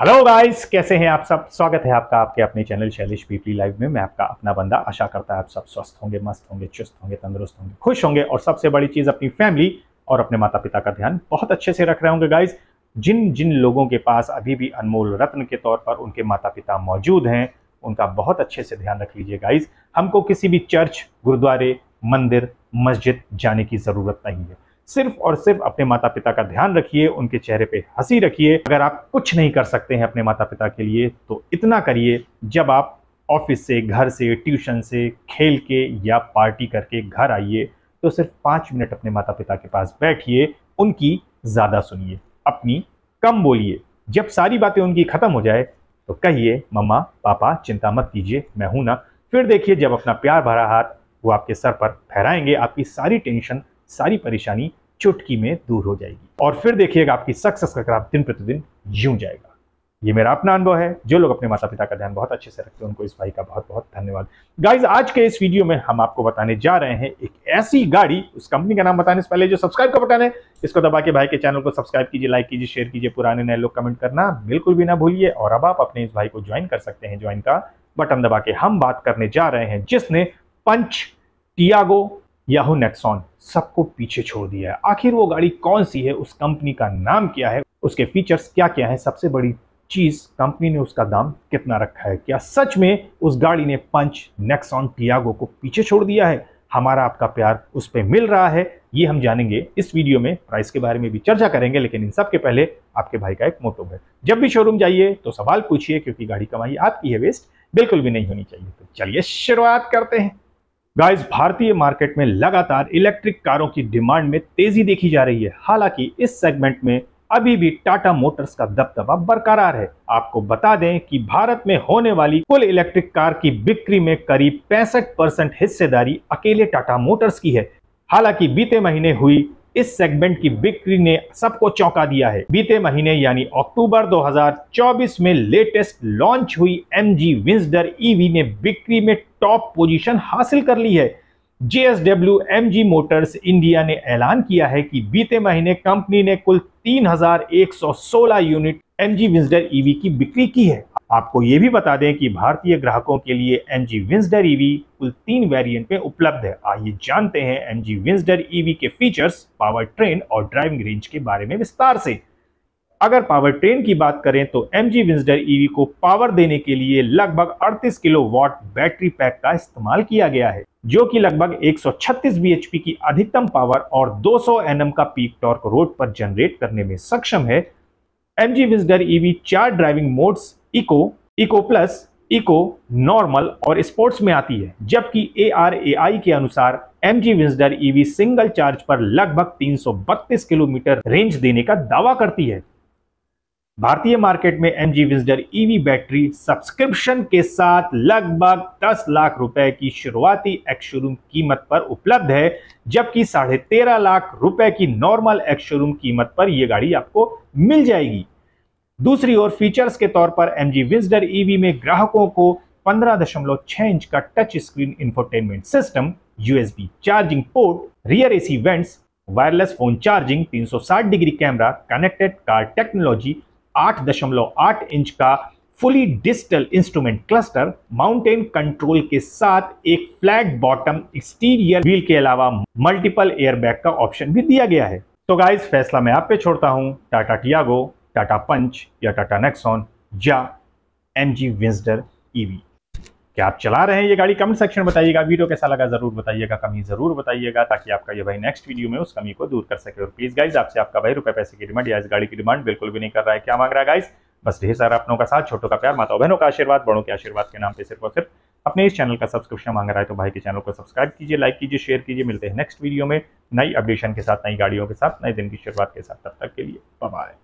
hello guys कैसे हैं आप सब स्वागत है आपका आपके अपने चैनल शैलेश पीपली लाइव में मैं आपका अपना बंदा आशा करता है आप सब स्वस्थ होंगे मस्त होंगे चुस्त होंगे तंदुरुस्त होंगे खुश होंगे और सबसे बड़ी चीज़ अपनी फैमिली और अपने माता पिता का ध्यान बहुत अच्छे से रख रहे होंगे गाइज जिन जिन लोगों के पास अभी भी अनमोल रत्न के तौर पर उनके माता पिता मौजूद हैं उनका बहुत अच्छे से ध्यान रख लीजिए गाइज हमको किसी भी चर्च गुरुद्वारे मंदिर मस्जिद जाने की ज़रूरत नहीं है सिर्फ और सिर्फ अपने माता पिता का ध्यान रखिए उनके चेहरे पे हंसी रखिए अगर आप कुछ नहीं कर सकते हैं अपने माता पिता के लिए तो इतना करिए जब आप ऑफिस से घर से ट्यूशन से खेल के या पार्टी करके घर आइए तो सिर्फ पाँच मिनट अपने माता पिता के पास बैठिए उनकी ज़्यादा सुनिए अपनी कम बोलिए जब सारी बातें उनकी ख़त्म हो जाए तो कहिए मम्मा पापा चिंता मत कीजिए मैं हूं ना फिर देखिए जब अपना प्यार भरा हाथ वो आपके सर पर फहराएंगे आपकी सारी टेंशन सारी परेशानी चुटकी में दूर हो जाएगी और फिर देखिएगा आपकी सक्सेस का ग्राफ दिन प्रतिदिन यूं जाएगा ये मेरा अपना अनुभव है जो लोग अपने माता पिता का ध्यान बहुत अच्छे से रखते हैं उनको इस भाई का बहुत बहुत धन्यवाद गाइज आज के इस वीडियो में हम आपको बताने जा रहे हैं एक ऐसी गाड़ी उस कंपनी का नाम बताने से पहले जो सब्सक्राइब का बटन है इसको दबा के भाई के चैनल को सब्सक्राइब कीजिए लाइक कीजिए शेयर कीजिए पुराने नए लोग कमेंट करना बिल्कुल भी ना भूलिए और अब आप अपने इस भाई को ज्वाइन कर सकते हैं ज्वाइन का बटन दबा के हम बात करने जा रहे हैं जिसने पंच टियागो याहू नेक्सॉन सबको पीछे छोड़ दिया है आखिर वो गाड़ी कौन सी है उस कंपनी का नाम क्या है उसके फीचर्स क्या क्या हैं सबसे बड़ी चीज़ कंपनी ने उसका दाम कितना रखा है क्या सच में उस गाड़ी ने पंच नेक्सॉन टियागो को पीछे छोड़ दिया है हमारा आपका प्यार उस पर मिल रहा है ये हम जानेंगे इस वीडियो में प्राइस के बारे में भी चर्चा करेंगे लेकिन इन सब के पहले आपके भाई का एक मोटो है जब भी शोरूम जाइए तो सवाल पूछिए क्योंकि गाड़ी कमाई आपकी है वेस्ट बिल्कुल भी नहीं होनी चाहिए तो चलिए शुरुआत करते हैं गाइस भारतीय मार्केट में लगातार इलेक्ट्रिक कारों की डिमांड में तेजी देखी जा रही है हालांकि इस सेगमेंट में अभी भी टाटा मोटर्स का दबदबा बरकरार है आपको बता दें कि भारत में होने वाली कुल इलेक्ट्रिक कार की बिक्री में करीब पैंसठ परसेंट हिस्सेदारी अकेले टाटा मोटर्स की है हालांकि बीते महीने हुई इस सेगमेंट की बिक्री ने सबको चौंका दिया है बीते महीने यानी अक्टूबर 2024 में लेटेस्ट लॉन्च हुई एम जी विंसडर ईवी ने बिक्री में टॉप पोजीशन हासिल कर ली है जेएसडब्ल्यू जी मोटर्स इंडिया ने ऐलान किया है कि बीते महीने कंपनी ने कुल 3116 यूनिट जी विंसडर ईवी की बिक्री की है आपको ये भी बता दें कि भारतीय ग्राहकों के लिए एम जी विंसडर ईवी कुल तीन वेरिएंट में उपलब्ध है आइए जानते हैं एम जी विंसडर ईवी के फीचर्स पावर ट्रेन और ड्राइविंग रेंज के बारे में विस्तार से अगर पावर ट्रेन की बात करें तो एम जी विंसडर ईवी को पावर देने के लिए लगभग 38 किलो वॉट बैटरी पैक का इस्तेमाल किया गया है जो कि लगभग 136 bhp की अधिकतम पावर और 200 Nm का पीक टॉर्क रोड पर जनरेट करने में सक्षम है एम जी विंसडर ईवी चार driving modes eco eco plus eco normal और स्पोर्ट्स में आती है जबकि ए आर ए आई के अनुसार M G Windsor EV single charge पर लगभग 332 किलोमीटर रेंज देने का दावा करती है भारतीय मार्केट में M G Windsor EV battery subscription के साथ लगभग 10 लाख रुपए की शुरुआती एक्शोरूम कीमत पर उपलब्ध है जबकि साढ़े तेरह लाख रुपए की नॉर्मल एक्शोरूम कीमत पर यह गाड़ी आपको मिल जाएगी दूसरी ओर फीचर्स के तौर पर एम जी विजडर ईवी में ग्राहकों को 15.6 इंच का touch screen infotainment system USB charging port rear AC vents wireless phone charging 360 degree camera connected car technology 8.8 inch का fully digital instrument cluster mountain control के साथ एक फ्लैट बॉटम एक्सटीरियर व्हील के अलावा मल्टीपल एयरबैग का option भी दिया गया है तो गाइज फैसला मैं आप पे छोड़ता हूँ टाटा टियागो टाटा पंच या टाटा नेक्सॉन या एम जी विंसडर ईवी क्या आप चला रहे हैं ये गाड़ी कमेंट सेक्शन में बताइएगा वीडियो कैसा लगा जरूर बताइएगा कमी जरूर बताइएगा ताकि आपका ये भाई नेक्स्ट वीडियो में उस कमी को दूर कर सके और प्लीज गाइज आपसे आपका भाई रुपए पैसे की डिमांड या इस गाड़ी की डिमांड बिल्कुल भी नहीं कर रहा है क्या मांग रहा है गाइज बस ढेर सारा अपनों का साथ छोटों का प्यार माता बहनों का आशीर्वाद बड़ों के आशीर्वाद के नाम पर सिर्फ और सिर्फ अपने इस चैनल का सब्सक्रिप्शन मांग रहा है तो भाई के चैनल को सब्सक्राइब कीजिए लाइक कीजिए शेयर कीजिए मिलते हैं नेक्स्ट वीडियो में नई अपडेशन के साथ नई गाड़ियों के साथ नए दिन की शुरुआत के साथ तब तक के लिए बाय